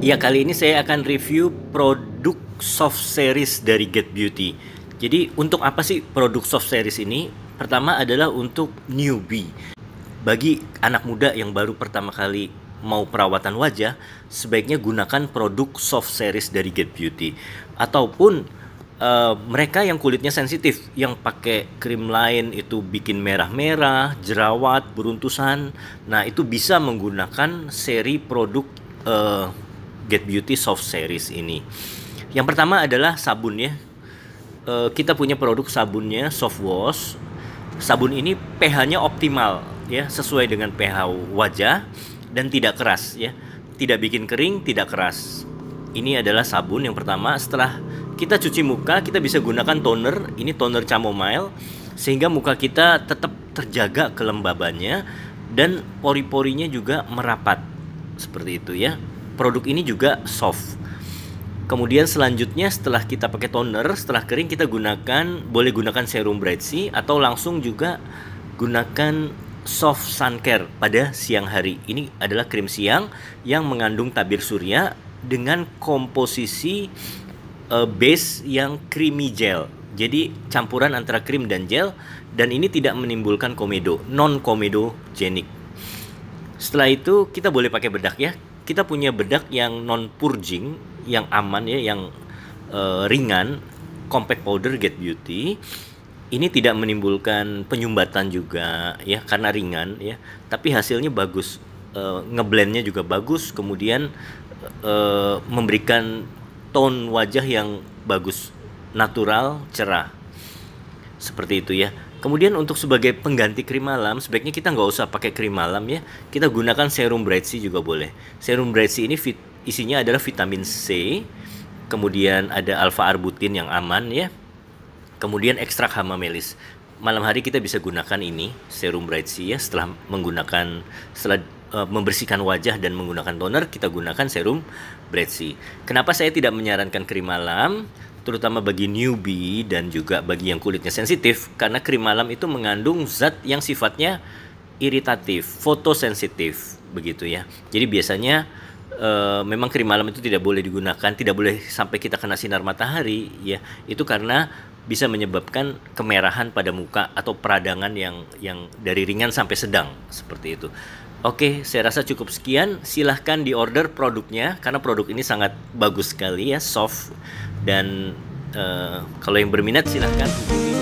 Ya kali ini saya akan review produk soft series dari Get Beauty. Jadi untuk apa sih produk soft series ini? Pertama adalah untuk newbie. Bagi anak muda yang baru pertama kali mau perawatan wajah, sebaiknya gunakan produk soft series dari Get Beauty. Ataupun uh, mereka yang kulitnya sensitif, yang pakai krim lain itu bikin merah-merah, jerawat, beruntusan. Nah itu bisa menggunakan seri produk uh, Get Beauty Soft Series ini. Yang pertama adalah sabunnya. E, kita punya produk sabunnya soft wash. Sabun ini pH-nya optimal ya, sesuai dengan pH wajah dan tidak keras ya. Tidak bikin kering, tidak keras. Ini adalah sabun yang pertama setelah kita cuci muka, kita bisa gunakan toner. Ini toner chamomile sehingga muka kita tetap terjaga kelembabannya dan pori-porinya juga merapat. Seperti itu ya produk ini juga soft. Kemudian selanjutnya setelah kita pakai toner, setelah kering kita gunakan boleh gunakan serum bright sea atau langsung juga gunakan soft sun care pada siang hari. Ini adalah krim siang yang mengandung tabir surya dengan komposisi uh, base yang creamy gel. Jadi campuran antara krim dan gel dan ini tidak menimbulkan komedo, non komedogenik. Setelah itu kita boleh pakai bedak ya kita punya bedak yang non purging yang aman ya yang uh, ringan compact powder get beauty ini tidak menimbulkan penyumbatan juga ya karena ringan ya tapi hasilnya bagus uh, ngeblendnya juga bagus kemudian uh, memberikan tone wajah yang bagus natural cerah seperti itu ya Kemudian untuk sebagai pengganti krim malam, sebaiknya kita nggak usah pakai krim malam ya. Kita gunakan serum bright C juga boleh. Serum bright C ini fit, isinya adalah vitamin C, kemudian ada alpha arbutin yang aman ya. Kemudian ekstrak hamamelis. Malam hari kita bisa gunakan ini serum bright C ya setelah menggunakan setelah eh, membersihkan wajah dan menggunakan toner kita gunakan serum bright C. Kenapa saya tidak menyarankan krim malam? terutama bagi newbie dan juga bagi yang kulitnya sensitif karena krim malam itu mengandung zat yang sifatnya iritatif, fotosensitif begitu ya. Jadi biasanya e, memang krim malam itu tidak boleh digunakan, tidak boleh sampai kita kena sinar matahari ya. Itu karena bisa menyebabkan kemerahan pada muka atau peradangan yang yang dari ringan sampai sedang seperti itu. Oke, saya rasa cukup sekian. Silahkan diorder produknya karena produk ini sangat bagus sekali ya, soft dan uh, kalau yang berminat silahkan hubungi.